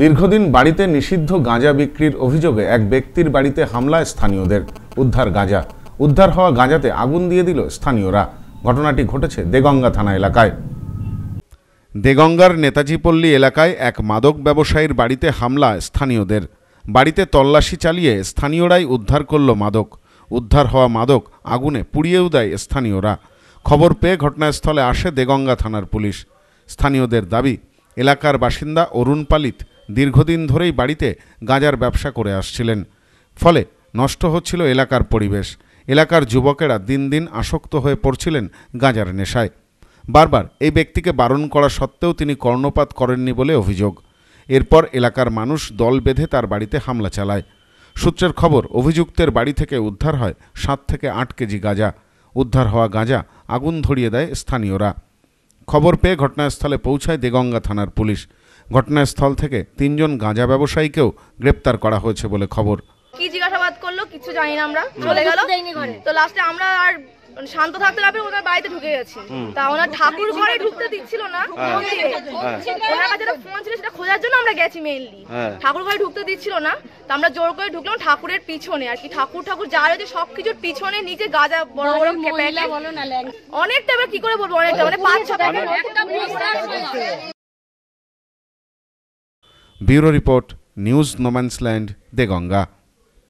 দীর্ঘদিন বাড়িতে নিষিদ্ধ গাঁজা বিক্রির অভিযোগে এক ব্যক্তির বাড়িতে হামলা স্থানীয়দের উদ্ধার গাঁজা উদ্ধার হওয়া গাঁজাতে আগুন দিয়ে দিল স্থানীয়রা ঘটনাটি ঘটেছে দেগঙ্গা থানা এলাকায় দেগঙ্গার নেতাজিপল্লী এলাকায় এক মাদক ব্যবসায়ীর বাড়িতে হামলা স্থানীয়দের বাড়িতে তল্লাশি চালিয়ে স্থানীয়রাই উদ্ধার করল মাদক উদ্ধার হওয়া মাদক আগুনে পুড়িয়েও দেয় স্থানীয়রা খবর পেয়ে ঘটনাস্থলে আসে দেগঙ্গা থানার পুলিশ স্থানীয়দের দাবি এলাকার বাসিন্দা অরুণ পালিত দীর্ঘদিন ধরেই বাড়িতে গাঁজার ব্যবসা করে আসছিলেন ফলে নষ্ট হচ্ছিল এলাকার পরিবেশ এলাকার যুবকেরা দিন দিন আসক্ত হয়ে পড়ছিলেন গাঁজার নেশায় বারবার এই ব্যক্তিকে বারণ করা সত্ত্বেও তিনি কর্ণপাত করেননি বলে অভিযোগ এরপর এলাকার মানুষ দল বেঁধে তার বাড়িতে হামলা চালায় সূত্রের খবর অভিযুক্তের বাড়ি থেকে উদ্ধার হয় সাত থেকে আট কেজি গাঁজা উদ্ধার হওয়া গাঁজা আগুন ধরিয়ে দেয় স্থানীয়রা খবর পেয়ে ঘটনাস্থলে পৌঁছায় দেগঙ্গা থানার পুলিশ ঘটনাস্থল থেকে তিনজন গাঁজা ব্যবসায়ীকেও গ্রেপ্তার করা হয়েছে বলে খবর কি জিজ্ঞাসাবাদ করলো কিছু জানি না আমরা চলে গেল তো লাস্টে আমরা আর শান্ত থাকতে লাগবে ওনার বাড়িতে ঢুকে গেছি তা ওনার ঠাকুর ঘরে ঢুকতে দিচ্ছিল না হ্যাঁ। হ্যাঁ। ওনার কাছে ফোন ছিল সেটা খোঁজার জন্য আমরা গেছি মেইনলি হ্যাঁ। ঠাকুর ঘরে ঢুকতে দিচ্ছিল না তা আমরা জোর করে ঢুকলাম ঠাকুরের পিছনে আর কি ঠাকুর ঠাকুর যা রয়েছে সবকিছুর পিছনে নিচে গাঁজা বড় বড় অনেকটা এবার কি করে বলবো অনেকটা মানে পাঁচ ছ bureau report news no man's land Deganga